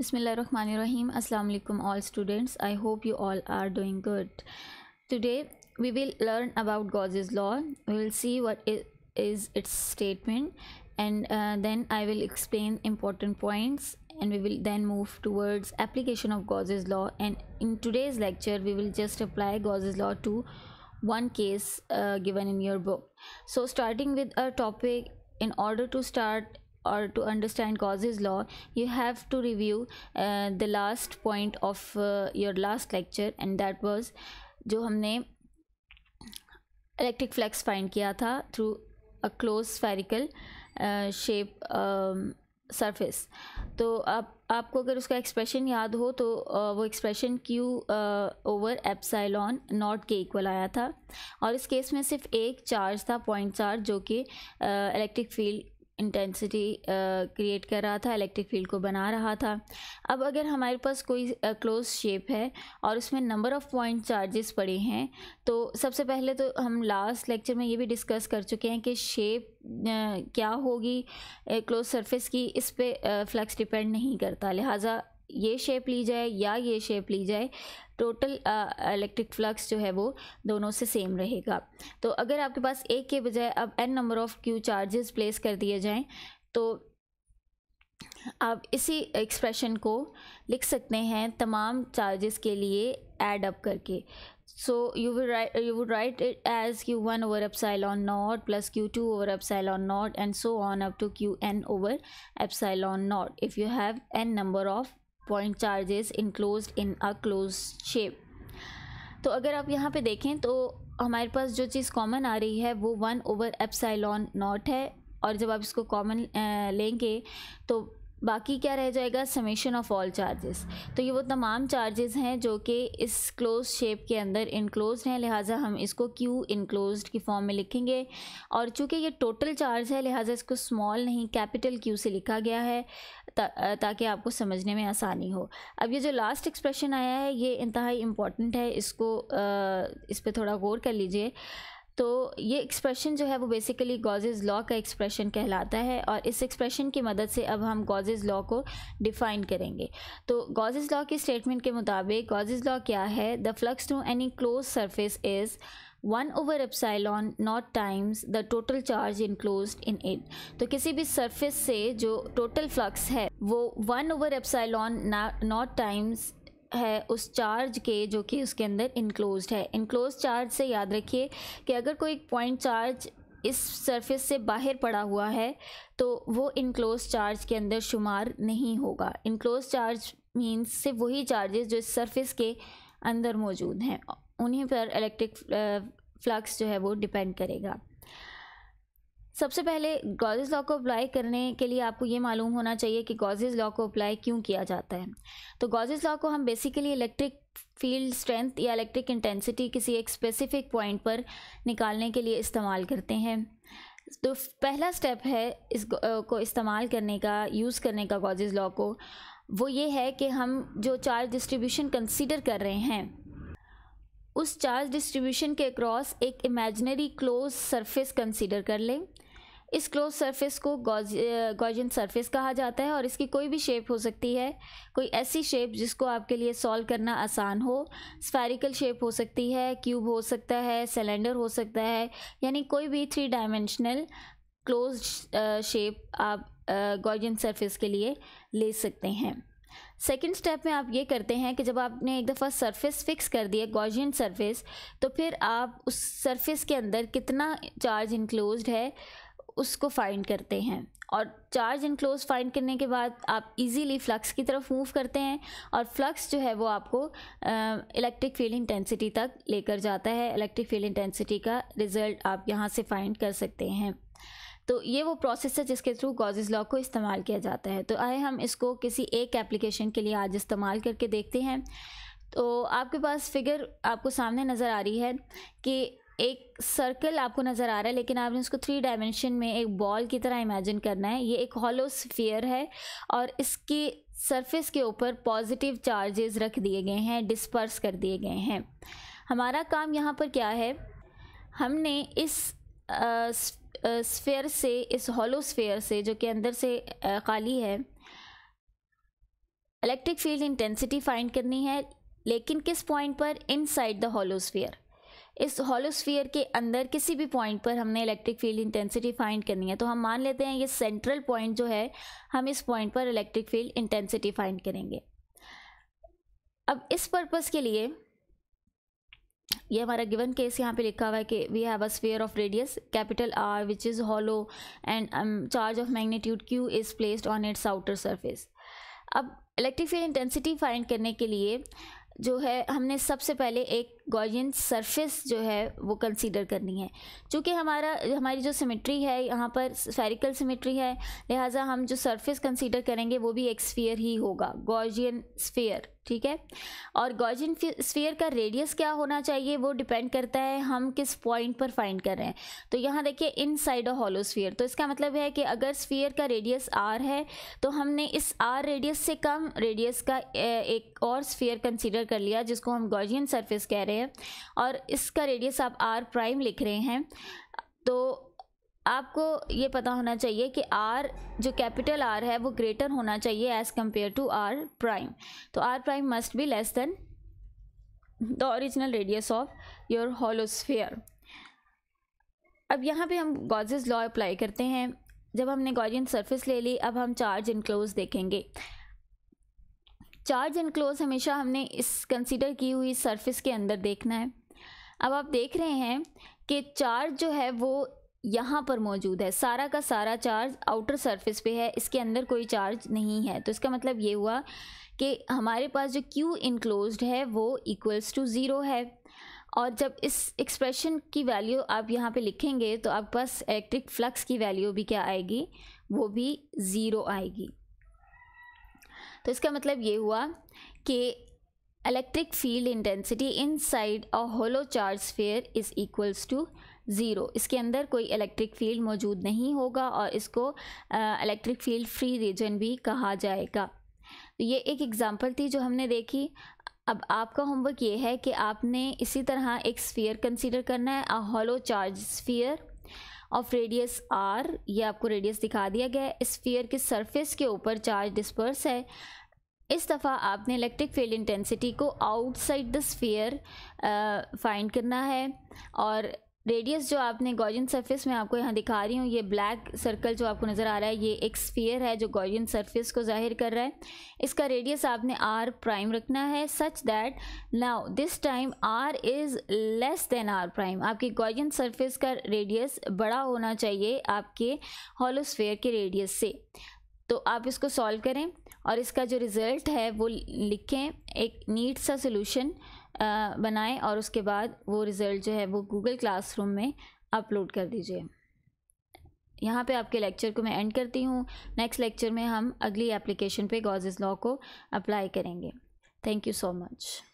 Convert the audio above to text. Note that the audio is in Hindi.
Bismillahirrahmanirrahim. Assalamu alaikum all students. I hope you all are doing good. Today we will learn about Gauss's law. We will see what is its statement and uh, then I will explain important points and we will then move towards application of Gauss's law and in today's lecture we will just apply Gauss's law to one case uh, given in your book. So starting with a topic in order to start or to understand causes law you have to review uh, the last point of uh, your last lecture and that was jo humne electric flux find kiya tha through a closed spherical uh, shape um, surface तो आप आपको अगर उसका एक्सप्रेशन याद हो तो वो expression Q over epsilon naught के इक्वल आया था और इस केस में सिर्फ एक चार्ज था पॉइंट चार्ज जो कि electric field intensity create uh, कर रहा था इलेक्ट्रिक फील्ड को बना रहा था अब अगर हमारे पास कोई क्लोज uh, शेप है और उसमें नंबर ऑफ़ पॉइंट चार्जेस पड़े हैं तो सबसे पहले तो हम लास्ट लेक्चर में ये भी डिस्कस कर चुके हैं कि शेप uh, क्या होगी क्लोज सरफेस की इस पर फ्लक्स डिपेंड नहीं करता लिहाजा ये शेप ली जाए या ये शेप ली जाए टोटल इलेक्ट्रिक फ्लक्स जो है वो दोनों से सेम रहेगा तो अगर आपके पास एक के बजाय अब n number of Q charges place कर दिए जाएं तो आप इसी एक्सप्रेशन को लिख सकते हैं तमाम चार्जेस के लिए एड अप करके so you write you would write it as Q one over epsilon naught plus Q two over epsilon naught and so on up to Q N over epsilon naught if you have N number of point charges enclose in a close shape तो अगर आप यहाँ पे देखें तो हमारे पास जो चीज़ कॉमन आ रही है वो वन ओवर एप्साइलॉन नॉट है और जब आप इसको कॉमन लेंगे तो बाकी क्या रह जाएगा समेशन ऑफ ऑल चार्जेस तो ये वो तमाम चार्जेस हैं जो कि इस क्लोज शेप के अंदर इनक्लोज हैं लिहाजा हम इसको क्यू इनक्लोज की फॉर्म में लिखेंगे और चूँकि ये टोटल चार्ज है लिहाजा इसको स्मॉल नहीं कैपिटल क्यू से लिखा गया है ता, ताकि आपको समझने में आसानी हो अब ये जो लास्ट एक्सप्रेशन आया है ये इंतहाई इम्पॉर्टेंट है इसको आ, इस पर थोड़ा गौर कर लीजिए तो ये एक्सप्रेशन जो है वो बेसिकली गॉजेज लॉ का एक्सप्रेशन कहलाता है और इस एक्सप्रेशन की मदद से अब हम गॉजेज लॉ को डिफाइन करेंगे तो गॉजेज लॉ की स्टेटमेंट के मुताबिक गॉजेज लॉ क्या है the flux to any close surface is one over epsilon naught times the total charge enclose in it तो किसी भी सरफेस से जो टोटल फ्लक्स है वो one over epsilon naught times है उस चार्ज के जो कि उसके अंदर इनक्लोज है इनक्लोज चार्ज से याद रखिए कि अगर कोई पॉइंट चार्ज इस सरफेस से बाहर पड़ा हुआ है तो वो इनक्लोज चार्ज के अंदर शुमार नहीं होगा इनक्लोज चार्ज मीन्स से वही चार्जेस जो इस सरफेस के अंदर मौजूद हैं उन्हीं पर इलेक्ट्रिक फ्लक्स जो है वो डिपेंड करेगा सबसे पहले गॉजेज लॉ को अप्लाई करने के लिए आपको ये मालूम होना चाहिए कि गॉजेज लॉ को अप्लाई क्यों किया जाता है तो गॉजेज लॉ को हम बेसिकली इलेक्ट्रिक फील्ड स्ट्रेंथ या इलेक्ट्रिक इंटेंसिटी किसी एक स्पेसिफिक पॉइंट पर निकालने के लिए इस्तेमाल करते हैं तो पहला स्टेप है इस को इस्तेमाल करने का यूज़ करने का गॉजेज लॉ को वो ये है कि हम जो चार्ज डिस्ट्रीब्यूशन कंसिडर कर रहे हैं उस चार्ज डिस्ट्रीब्यूशन के अक्रॉस एक इमेजिनरी क्लोज सरफेस कंसीडर कर लें इस क्लोज सरफेस को गॉजन सरफेस कहा जाता है और इसकी कोई भी शेप हो सकती है कोई ऐसी शेप जिसको आपके लिए सॉल्व करना आसान हो स्फेरिकल शेप हो सकती है क्यूब हो सकता है सिलेंडर हो सकता है यानी कोई भी थ्री डायमेंशनल क्लोज शेप आप गॉजन सरफेस के लिए ले सकते हैं सेकेंड स्टेप में आप ये करते हैं कि जब आपने एक दफ़ा सरफेस फिक्स कर दिया गॉजियन सरफेस तो फिर आप उस सरफेस के अंदर कितना चार्ज इनक्लोज है उसको फाइंड करते हैं और चार्ज इनक्लोज फाइंड करने के बाद आप इजीली फ्लक्स की तरफ मूव करते हैं और फ्लक्स जो है वो आपको इलेक्ट्रिक फील्ड इंटेंसिटी तक लेकर जाता है इलेक्ट्रिक फील्ड इंटेंसिटी का रिज़ल्ट आप यहाँ से फाइंड कर सकते हैं तो ये वो प्रोसेस है जिसके थ्रू गॉजिज लॉ को इस्तेमाल किया जाता है तो आए हम इसको किसी एक एप्लीकेशन के लिए आज इस्तेमाल करके देखते हैं तो आपके पास फिगर आपको सामने नज़र आ रही है कि एक सर्कल आपको नज़र आ रहा है लेकिन आपने उसको थ्री डायमेंशन में एक बॉल की तरह इमेजिन करना है ये एक हॉलो स्फीयर है और इसकी सरफेस के ऊपर पॉजिटिव चार्जेस रख दिए गए हैं डिस्पर्स कर दिए गए हैं हमारा काम यहाँ पर क्या है हमने इस स्फेयर से इस हॉलो स्फेयर से जो कि अंदर से खाली है इलेक्ट्रिक फील्ड इंटेंसिटी फाइंड करनी है लेकिन किस पॉइंट पर इनसाइड द स्फेयर इस हॉलोस्फीयर के अंदर किसी भी पॉइंट पर हमने इलेक्ट्रिक फील्ड इंटेंसिटी फाइंड करनी है तो हम मान लेते हैं ये सेंट्रल पॉइंट जो है हम इस पॉइंट पर इलेक्ट्रिक फील्ड इंटेंसिटी फाइंड करेंगे अब इस पर्पज़ के लिए ये हमारा गिवन केस यहाँ पे लिखा हुआ है कि we have a sphere of radius capital R which is hollow and charge of magnitude Q is placed on its outer surface अब इलेक्ट्रिक फील्ड इंटेंसिटी फाइंड करने के लिए जो है हमने सबसे पहले एक गॉर्जियन सरफेस जो है वो कंसीडर करनी है चूँकि हमारा हमारी जो सिमेट्री है यहाँ पर स्फेरिकल सिमेट्री है लिहाजा हम जो सरफेस कंसीडर करेंगे वो भी एक स्फीयर ही होगा गॉर्जियन स्फीयर ठीक है और गॉर्जियन स्फीयर का रेडियस क्या होना चाहिए वो डिपेंड करता है हम किस पॉइंट पर फाइंड कर रहे हैं तो यहाँ देखिए inside a hollow sphere तो इसका मतलब है कि अगर स्फीयर का रेडियस आर है तो हमने इस आर रेडियस से कम रेडियस का एक और स्फीयर कंसीडर कर लिया जिसको हम गॉर्जियन सर्फेस कह रहे हैं रहे हैं और इसका रेडियस आप आर प्राइम लिख रहे हैं तो आपको ये पता होना चाहिए कि आर जो कैपिटल आर है वो ग्रेटर होना चाहिए as compare to R prime तो R prime must be less than the original radius of your hollow sphere अब यहाँ पे हम गॉजेज लॉ अप्लाई करते हैं जब हमने गॉजियन सरफेस ले ली अब हम चार्ज इनक्लोज देखेंगे चार्ज एंड क्लोज हमेशा हमने इस कंसिडर की हुई सरफेस के अंदर देखना है अब आप देख रहे हैं कि चार्ज जो है वो यहाँ पर मौजूद है सारा का सारा चार्ज आउटर सरफेस पे है इसके अंदर कोई चार्ज नहीं है तो इसका मतलब ये हुआ कि हमारे पास जो क्यू इनक्लोज है वो इक्वल्स टू ज़ीरो है और जब इस एक्सप्रेशन की वैल्यू आप यहाँ पे लिखेंगे तो आपके पास इलेक्ट्रिक फ्लक्स की वैल्यू भी क्या आएगी वो भी ज़ीरो आएगी तो इसका मतलब ये हुआ कि electric field intensity inside a hollow charge sphere is equals to zero इसके अंदर कोई इलेक्ट्रिक फील्ड मौजूद नहीं होगा और इसको इलेक्ट्रिक फील्ड फ्री रीजन भी कहा जाएगा तो ये एक एग्ज़ाम्पल थी जो हमने देखी अब आपका होमवर्क ये है कि आपने इसी तरह एक स्फीयर कंसीडर करना है a hollow charge sphere of radius R ये आपको रेडियस दिखा दिया गया है स्फीयर के सरफेस के ऊपर चार्ज डिस्पर्स है इस दफ़ा आपने इलेक्ट्रिक फील्ड इंटेंसिटी को आउटसाइड द स्फीयर फाइंड करना है और रेडियस जो आपने गॉर्जियन सरफेस में आपको यहाँ दिखा रही हूँ ये ब्लैक सर्कल जो आपको नज़र आ रहा है ये एक स्फीयर है जो गॉर्जियन सरफेस को जाहिर कर रहा है इसका रेडियस आपने आर प्राइम रखना है such that now this time R is less than R prime आपके गॉर्जियन सरफेस का रेडियस बड़ा होना चाहिए आपके हॉलोस्फेयर के रेडियस से तो आप इसको सॉल्व करें और इसका जो रिज़ल्ट है वो लिखें एक नीट सा सोल्यूशन बनाएं और उसके बाद वो रिज़ल्ट जो है वो गूगल क्लासरूम में अपलोड कर दीजिए यहाँ पे आपके लेक्चर को मैं एंड करती हूँ नेक्स्ट लेक्चर में हम अगली एप्लीकेशन पे गॉजेज लॉ को अप्लाई करेंगे थैंक यू सो मच